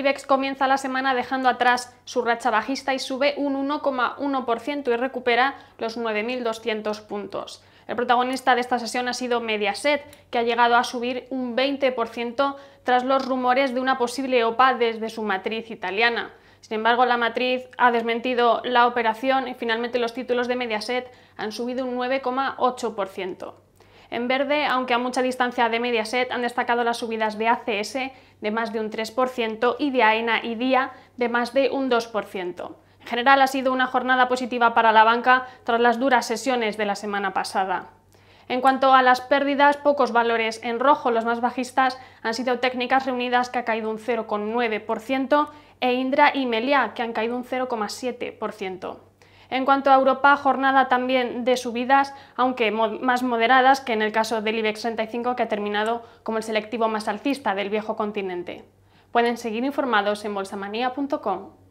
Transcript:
IBEX comienza la semana dejando atrás su racha bajista y sube un 1,1% y recupera los 9.200 puntos. El protagonista de esta sesión ha sido Mediaset, que ha llegado a subir un 20% tras los rumores de una posible OPA desde su matriz italiana. Sin embargo, la matriz ha desmentido la operación y finalmente los títulos de Mediaset han subido un 9,8%. En verde, aunque a mucha distancia de Mediaset, han destacado las subidas de ACS de más de un 3% y de AENA y DIA de más de un 2%. En general ha sido una jornada positiva para la banca tras las duras sesiones de la semana pasada. En cuanto a las pérdidas, pocos valores en rojo, los más bajistas han sido técnicas reunidas que ha caído un 0,9% e Indra y Meliá que han caído un 0,7%. En cuanto a Europa, jornada también de subidas, aunque más moderadas que en el caso del IBEX 35 que ha terminado como el selectivo más alcista del viejo continente. Pueden seguir informados en bolsamanía.com.